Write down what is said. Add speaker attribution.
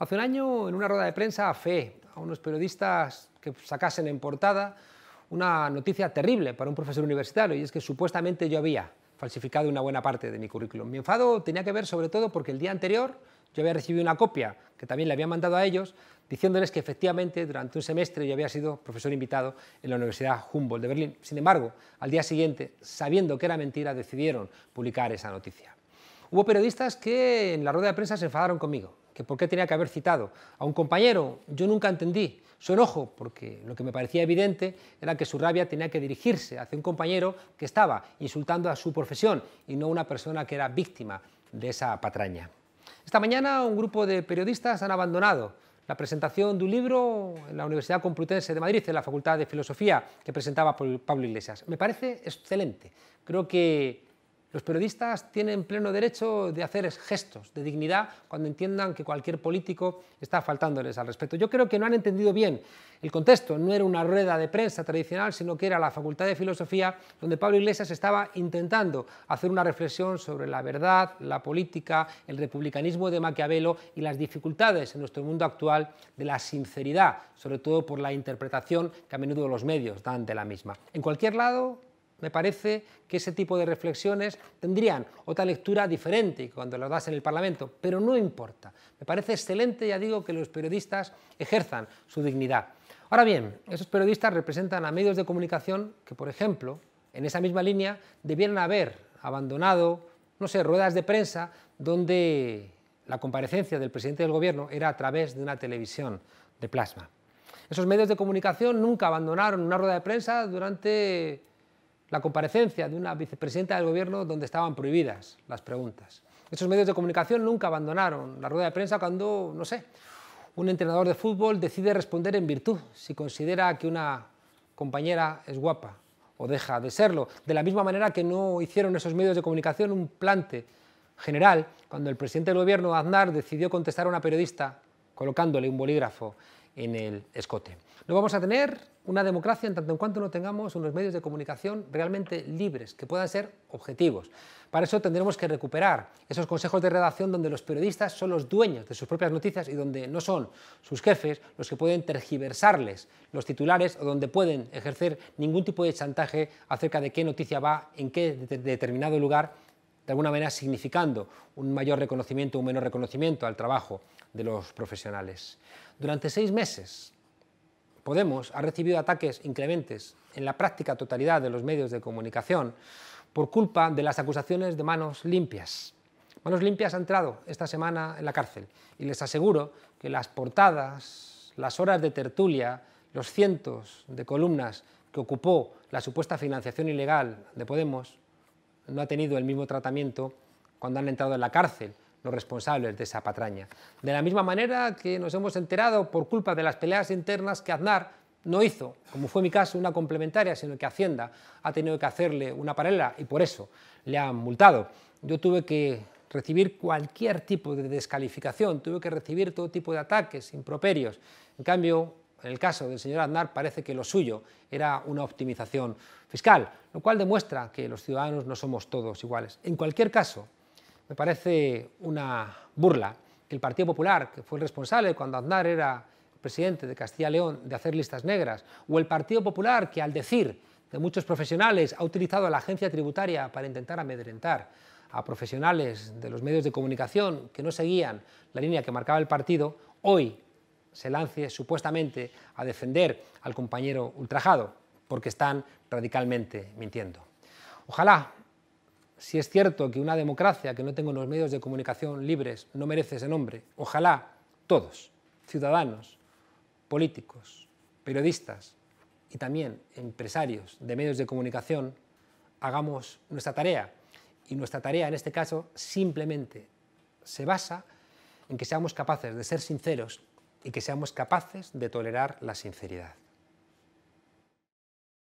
Speaker 1: Hace un año, en una rueda de prensa, a fe a unos periodistas que sacasen en portada una noticia terrible para un profesor universitario, y es que supuestamente yo había falsificado una buena parte de mi currículum. Mi enfado tenía que ver sobre todo porque el día anterior yo había recibido una copia que también le había mandado a ellos, diciéndoles que efectivamente durante un semestre yo había sido profesor invitado en la Universidad Humboldt de Berlín. Sin embargo, al día siguiente, sabiendo que era mentira, decidieron publicar esa noticia. Hubo periodistas que en la rueda de prensa se enfadaron conmigo por qué tenía que haber citado a un compañero, yo nunca entendí su enojo, porque lo que me parecía evidente era que su rabia tenía que dirigirse hacia un compañero que estaba insultando a su profesión y no a una persona que era víctima de esa patraña. Esta mañana un grupo de periodistas han abandonado la presentación de un libro en la Universidad Complutense de Madrid, en la Facultad de Filosofía, que presentaba Pablo Iglesias. Me parece excelente. Creo que los periodistas tienen pleno derecho de hacer gestos de dignidad cuando entiendan que cualquier político está faltándoles al respecto. Yo creo que no han entendido bien el contexto. No era una rueda de prensa tradicional, sino que era la Facultad de Filosofía donde Pablo Iglesias estaba intentando hacer una reflexión sobre la verdad, la política, el republicanismo de Maquiavelo y las dificultades en nuestro mundo actual de la sinceridad, sobre todo por la interpretación que a menudo los medios dan de la misma. En cualquier lado, me parece que ese tipo de reflexiones tendrían otra lectura diferente cuando las das en el Parlamento, pero no importa. Me parece excelente, ya digo, que los periodistas ejerzan su dignidad. Ahora bien, esos periodistas representan a medios de comunicación que, por ejemplo, en esa misma línea, debieran haber abandonado, no sé, ruedas de prensa donde la comparecencia del presidente del gobierno era a través de una televisión de plasma. Esos medios de comunicación nunca abandonaron una rueda de prensa durante la comparecencia de una vicepresidenta del gobierno donde estaban prohibidas las preguntas. Esos medios de comunicación nunca abandonaron la rueda de prensa cuando, no sé, un entrenador de fútbol decide responder en virtud si considera que una compañera es guapa o deja de serlo. De la misma manera que no hicieron esos medios de comunicación un plante general cuando el presidente del gobierno, Aznar, decidió contestar a una periodista colocándole un bolígrafo en el escote. No vamos a tener una democracia en tanto en cuanto no tengamos unos medios de comunicación realmente libres, que puedan ser objetivos. Para eso tendremos que recuperar esos consejos de redacción donde los periodistas son los dueños de sus propias noticias y donde no son sus jefes los que pueden tergiversarles los titulares o donde pueden ejercer ningún tipo de chantaje acerca de qué noticia va en qué determinado lugar de alguna manera significando un mayor reconocimiento o un menor reconocimiento al trabajo de los profesionales. Durante seis meses, Podemos ha recibido ataques incrementes en la práctica totalidad de los medios de comunicación por culpa de las acusaciones de manos limpias. Manos limpias ha entrado esta semana en la cárcel y les aseguro que las portadas, las horas de tertulia, los cientos de columnas que ocupó la supuesta financiación ilegal de Podemos no ha tenido el mismo tratamiento cuando han entrado en la cárcel los responsables de esa patraña. De la misma manera que nos hemos enterado por culpa de las peleas internas que Aznar no hizo, como fue mi caso, una complementaria, sino que Hacienda ha tenido que hacerle una paralela y por eso le han multado. Yo tuve que recibir cualquier tipo de descalificación, tuve que recibir todo tipo de ataques, improperios. En cambio, en el caso del señor Aznar parece que lo suyo era una optimización fiscal, lo cual demuestra que los ciudadanos no somos todos iguales. En cualquier caso, me parece una burla que el Partido Popular, que fue el responsable cuando Aznar era presidente de Castilla y León de hacer listas negras, o el Partido Popular que al decir de muchos profesionales ha utilizado la agencia tributaria para intentar amedrentar a profesionales de los medios de comunicación que no seguían la línea que marcaba el partido, hoy se lance supuestamente a defender al compañero ultrajado, porque están radicalmente mintiendo. Ojalá, si es cierto que una democracia que no tenga los medios de comunicación libres no merece ese nombre, ojalá todos, ciudadanos, políticos, periodistas y también empresarios de medios de comunicación, hagamos nuestra tarea. Y nuestra tarea en este caso simplemente se basa en que seamos capaces de ser sinceros y que seamos capaces de tolerar la sinceridad.